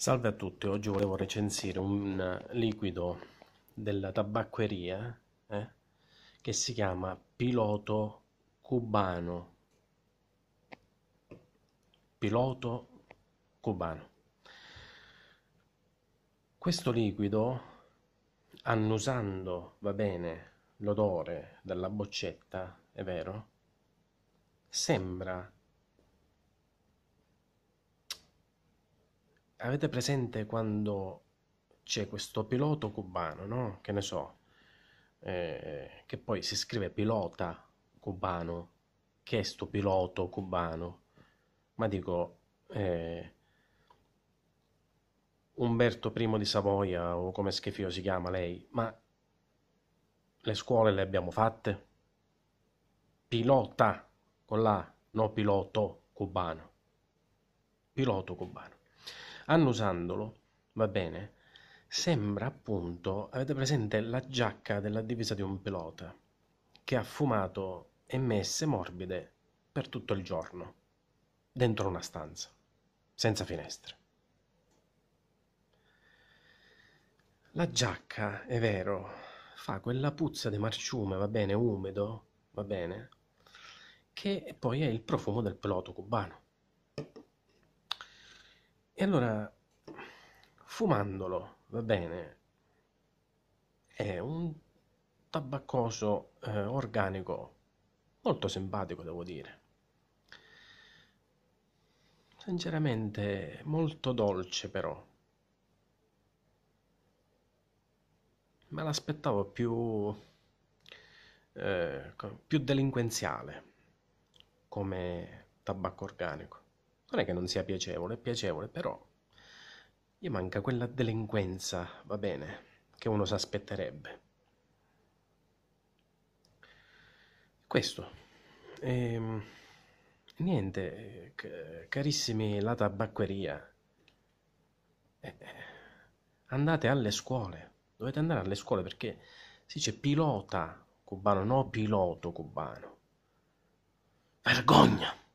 Salve a tutti, oggi volevo recensire un liquido della tabacqueria eh, che si chiama Piloto Cubano. Piloto Cubano. Questo liquido, annusando, va bene, l'odore della boccetta, è vero, sembra avete presente quando c'è questo pilota cubano, no? Che ne so, eh, che poi si scrive pilota cubano, che è sto pilota cubano? Ma dico, eh, Umberto I di Savoia o come schifo si chiama lei, ma le scuole le abbiamo fatte? Pilota con la, no piloto cubano. Piloto cubano annusandolo, va bene, sembra appunto, avete presente la giacca della divisa di un pilota, che ha fumato emmesse morbide per tutto il giorno, dentro una stanza, senza finestre. La giacca, è vero, fa quella puzza di marciume, va bene, umido, va bene, che poi è il profumo del peloto cubano. E allora, fumandolo, va bene, è un tabaccoso eh, organico molto simpatico, devo dire. Sinceramente molto dolce però. Me l'aspettavo più, eh, più delinquenziale come tabacco organico. Non è che non sia piacevole, è piacevole, però gli manca quella delinquenza, va bene, che uno si aspetterebbe. Questo. E, ehm, niente, carissimi la tabacqueria, eh, eh, andate alle scuole, dovete andare alle scuole perché si dice pilota cubano, no piloto cubano. Vergogna!